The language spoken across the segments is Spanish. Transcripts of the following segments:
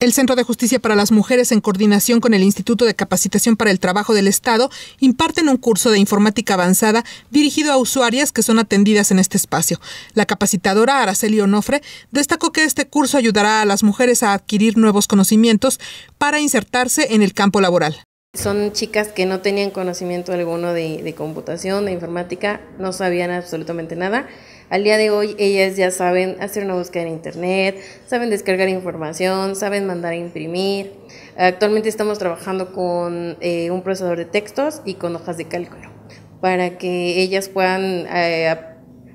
El Centro de Justicia para las Mujeres, en coordinación con el Instituto de Capacitación para el Trabajo del Estado, imparten un curso de informática avanzada dirigido a usuarias que son atendidas en este espacio. La capacitadora Araceli Onofre destacó que este curso ayudará a las mujeres a adquirir nuevos conocimientos para insertarse en el campo laboral. Son chicas que no tenían conocimiento alguno de, computación, de informática, no sabían absolutamente nada. Al día de hoy ellas ya saben hacer una búsqueda en Internet, saben descargar información, saben mandar a imprimir. Actualmente estamos trabajando con eh, un procesador de textos y con hojas de cálculo para que ellas puedan eh,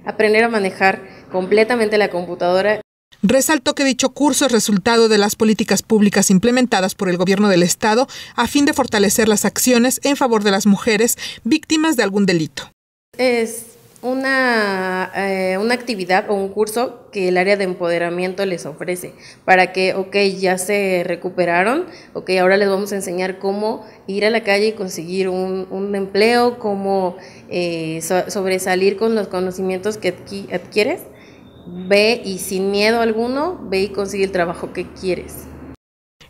aprender a manejar completamente la computadora Resaltó que dicho curso es resultado de las políticas públicas implementadas por el gobierno del Estado a fin de fortalecer las acciones en favor de las mujeres víctimas de algún delito. Es una, eh, una actividad o un curso que el área de empoderamiento les ofrece para que, ok, ya se recuperaron, ok, ahora les vamos a enseñar cómo ir a la calle y conseguir un, empleo, cómo eh, sobresalir con los conocimientos que adquiere. Ve y sin miedo alguno, ve y consigue el trabajo que quieres.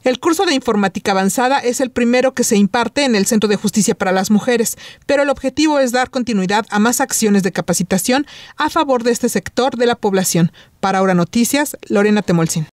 El curso de informática avanzada es el primero que se imparte en el Centro de Justicia para las Mujeres, pero el objetivo es dar continuidad a más acciones de capacitación a favor de este sector de la población. Para Ahora Noticias, Lorena Temolcín.